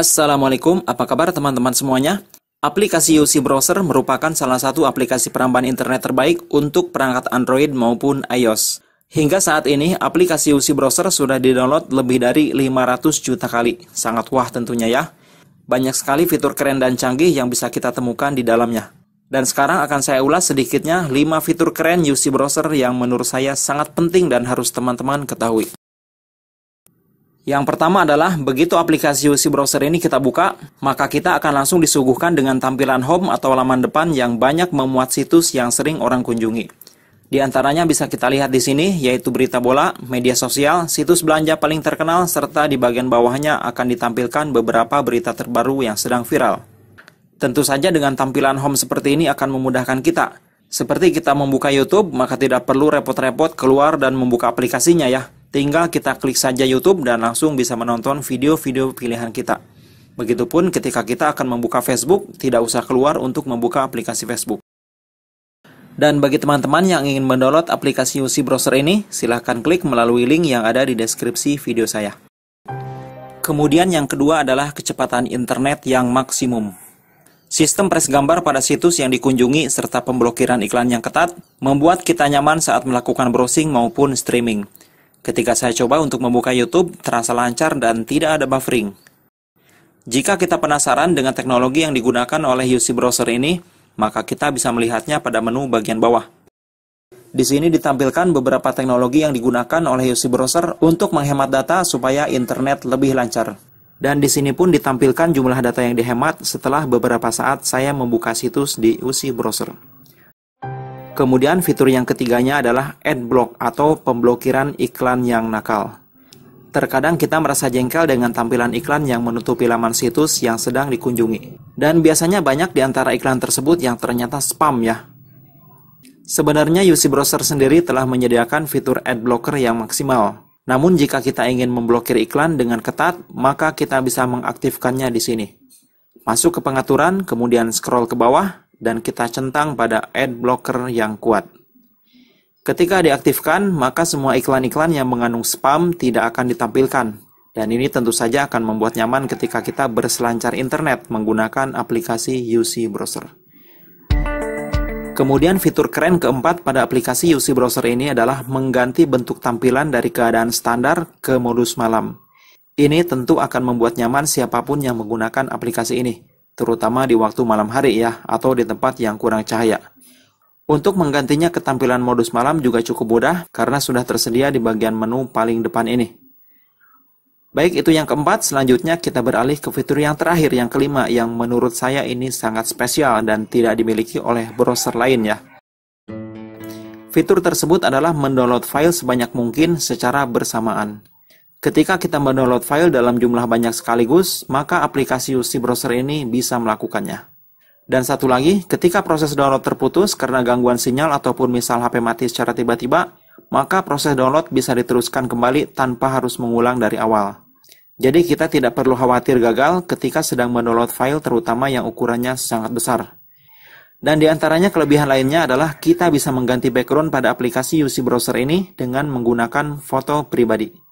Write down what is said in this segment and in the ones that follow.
Assalamualaikum, apa kabar teman-teman semuanya? Aplikasi UC Browser merupakan salah satu aplikasi peramban internet terbaik untuk perangkat Android maupun iOS. Hingga saat ini, aplikasi UC Browser sudah didownload lebih dari 500 juta kali. Sangat wah tentunya ya. Banyak sekali fitur keren dan canggih yang bisa kita temukan di dalamnya. Dan sekarang akan saya ulas sedikitnya 5 fitur keren UC Browser yang menurut saya sangat penting dan harus teman-teman ketahui. Yang pertama adalah begitu aplikasi UC Browser ini kita buka, maka kita akan langsung disuguhkan dengan tampilan home atau laman depan yang banyak memuat situs yang sering orang kunjungi. Di antaranya bisa kita lihat di sini, yaitu berita bola, media sosial, situs belanja paling terkenal, serta di bagian bawahnya akan ditampilkan beberapa berita terbaru yang sedang viral. Tentu saja dengan tampilan home seperti ini akan memudahkan kita. Seperti kita membuka YouTube, maka tidak perlu repot-repot keluar dan membuka aplikasinya ya. Tinggal kita klik saja YouTube dan langsung bisa menonton video-video pilihan kita. Begitupun ketika kita akan membuka Facebook, tidak usah keluar untuk membuka aplikasi Facebook. Dan bagi teman-teman yang ingin mendownload aplikasi UC Browser ini, silahkan klik melalui link yang ada di deskripsi video saya. Kemudian yang kedua adalah kecepatan internet yang maksimum. Sistem pres gambar pada situs yang dikunjungi serta pemblokiran iklan yang ketat membuat kita nyaman saat melakukan browsing maupun streaming. Ketika saya coba untuk membuka YouTube, terasa lancar dan tidak ada buffering. Jika kita penasaran dengan teknologi yang digunakan oleh UC Browser ini, maka kita bisa melihatnya pada menu bagian bawah. Di sini ditampilkan beberapa teknologi yang digunakan oleh UC Browser untuk menghemat data supaya internet lebih lancar. Dan di sini pun ditampilkan jumlah data yang dihemat setelah beberapa saat saya membuka situs di UC Browser. Kemudian fitur yang ketiganya adalah adblock atau pemblokiran iklan yang nakal. Terkadang kita merasa jengkel dengan tampilan iklan yang menutupi laman situs yang sedang dikunjungi. Dan biasanya banyak di antara iklan tersebut yang ternyata spam ya. Sebenarnya UC Browser sendiri telah menyediakan fitur adblocker yang maksimal. Namun jika kita ingin memblokir iklan dengan ketat, maka kita bisa mengaktifkannya di sini. Masuk ke pengaturan, kemudian scroll ke bawah, dan kita centang pada ad blocker yang kuat. Ketika diaktifkan, maka semua iklan-iklan yang mengandung spam tidak akan ditampilkan. Dan ini tentu saja akan membuat nyaman ketika kita berselancar internet menggunakan aplikasi UC Browser. Kemudian fitur keren keempat pada aplikasi UC Browser ini adalah mengganti bentuk tampilan dari keadaan standar ke modus malam. Ini tentu akan membuat nyaman siapapun yang menggunakan aplikasi ini terutama di waktu malam hari ya, atau di tempat yang kurang cahaya. Untuk menggantinya ketampilan modus malam juga cukup mudah karena sudah tersedia di bagian menu paling depan ini. Baik, itu yang keempat. Selanjutnya kita beralih ke fitur yang terakhir, yang kelima, yang menurut saya ini sangat spesial dan tidak dimiliki oleh browser lain ya. Fitur tersebut adalah mendownload file sebanyak mungkin secara bersamaan. Ketika kita mendownload file dalam jumlah banyak sekaligus, maka aplikasi UC Browser ini bisa melakukannya. Dan satu lagi, ketika proses download terputus karena gangguan sinyal ataupun misal HP mati secara tiba-tiba, maka proses download bisa diteruskan kembali tanpa harus mengulang dari awal. Jadi kita tidak perlu khawatir gagal ketika sedang mendownload file terutama yang ukurannya sangat besar. Dan di antaranya kelebihan lainnya adalah kita bisa mengganti background pada aplikasi UC Browser ini dengan menggunakan foto pribadi.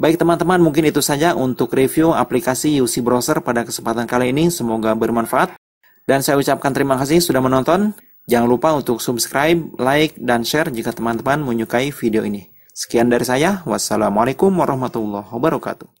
Baik teman-teman, mungkin itu saja untuk review aplikasi UC Browser pada kesempatan kali ini. Semoga bermanfaat. Dan saya ucapkan terima kasih sudah menonton. Jangan lupa untuk subscribe, like, dan share jika teman-teman menyukai video ini. Sekian dari saya. Wassalamualaikum warahmatullahi wabarakatuh.